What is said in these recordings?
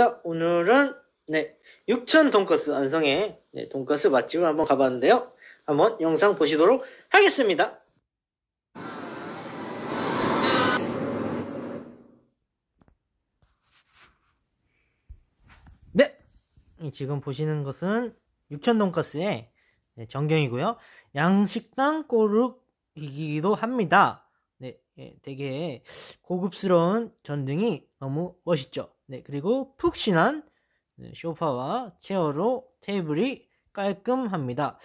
그 오늘은 네 육천 돈가스 안성에 네, 돈가스 맛집을 한번 가봤는데요. 한번 영상 보시도록 하겠습니다. 네 지금 보시는 것은 육천 돈가스의 네, 전경이고요. 양식당 꼬룩이기도 합니다. 예, 되게 고급스러운 전등이 너무 멋있죠. 네, 그리고 푹신한 쇼파와 네, 체어로 테이블이 깔끔합니다.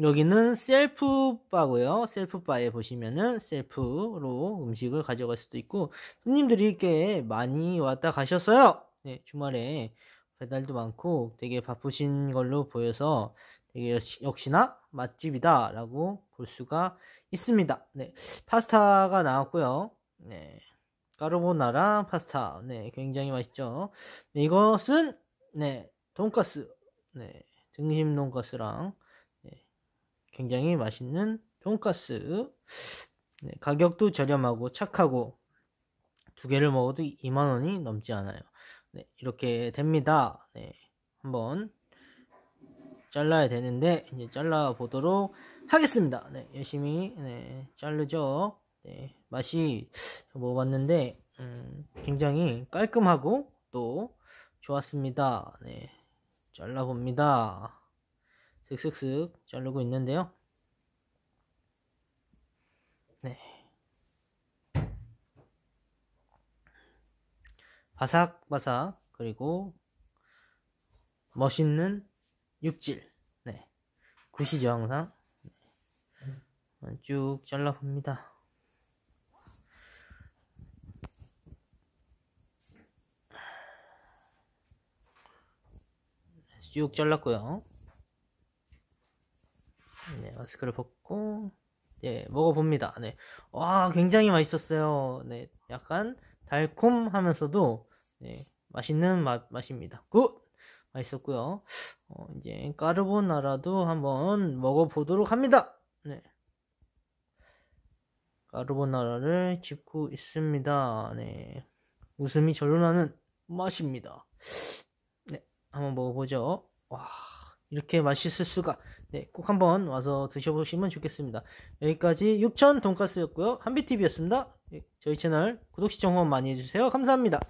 여기는 셀프 바고요. 셀프 바에 보시면은 셀프로 음식을 가져갈 수도 있고 손님들이 꽤 많이 왔다 가셨어요. 네, 주말에 배달도 많고 되게 바쁘신 걸로 보여서 되게 역시, 나 맛집이다 라고 볼 수가 있습니다 네 파스타가 나왔고요 네 까르보나라 파스타 네 굉장히 맛있죠 네, 이것은 네 돈가스 네 등심 돈가스랑 네, 굉장히 맛있는 돈가스 네, 가격도 저렴하고 착하고 두 개를 먹어도 2만원이 넘지 않아요 네, 이렇게 됩니다. 네, 한번 잘라야 되는데 이제 잘라 보도록 하겠습니다. 네, 열심히 네, 자르죠. 네, 맛이 먹어봤는데 음, 굉장히 깔끔하고 또 좋았습니다. 네, 잘라 봅니다. 슥슥슥 자르고 있는데요. 네. 바삭바삭 그리고 멋있는 육질 네 굿이죠 항상 네. 쭉 잘라봅니다 네, 쭉 잘랐고요 네 마스크를 벗고 예 먹어봅니다 네와 굉장히 맛있었어요 네 약간 달콤하면서도 네, 맛있는 맛, 맛입니다. 굿! 맛있었고요. 어, 이제 까르보나라도 한번 먹어보도록 합니다. 네. 까르보나라를 집고 있습니다. 네. 웃음이 절로 나는 맛입니다. 네, 한번 먹어보죠. 와, 이렇게 맛있을 수가. 네, 꼭 한번 와서 드셔보시면 좋겠습니다. 여기까지 6천 돈까스였고요 한비TV였습니다. 저희 채널 구독, 시청 후원 많이 해주세요. 감사합니다.